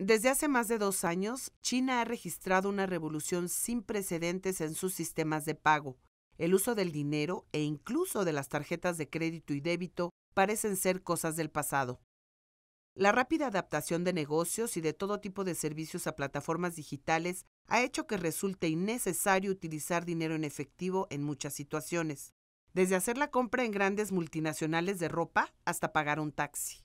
Desde hace más de dos años, China ha registrado una revolución sin precedentes en sus sistemas de pago. El uso del dinero e incluso de las tarjetas de crédito y débito parecen ser cosas del pasado. La rápida adaptación de negocios y de todo tipo de servicios a plataformas digitales ha hecho que resulte innecesario utilizar dinero en efectivo en muchas situaciones, desde hacer la compra en grandes multinacionales de ropa hasta pagar un taxi.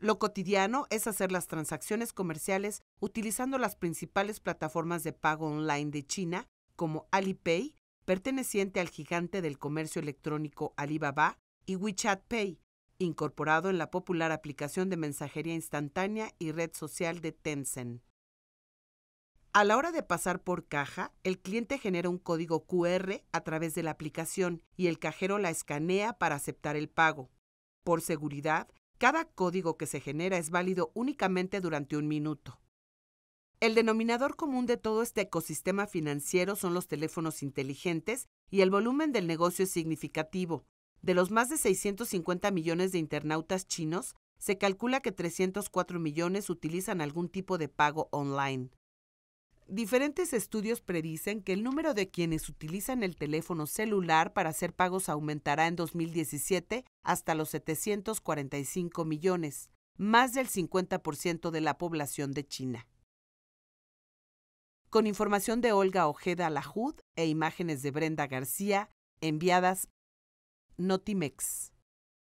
Lo cotidiano es hacer las transacciones comerciales utilizando las principales plataformas de pago online de China, como Alipay, perteneciente al gigante del comercio electrónico Alibaba, y WeChat Pay, incorporado en la popular aplicación de mensajería instantánea y red social de Tencent. A la hora de pasar por caja, el cliente genera un código QR a través de la aplicación y el cajero la escanea para aceptar el pago. Por seguridad, cada código que se genera es válido únicamente durante un minuto. El denominador común de todo este ecosistema financiero son los teléfonos inteligentes y el volumen del negocio es significativo. De los más de 650 millones de internautas chinos, se calcula que 304 millones utilizan algún tipo de pago online. Diferentes estudios predicen que el número de quienes utilizan el teléfono celular para hacer pagos aumentará en 2017 hasta los 745 millones, más del 50% de la población de China. Con información de Olga Ojeda Lajud e imágenes de Brenda García, enviadas Notimex.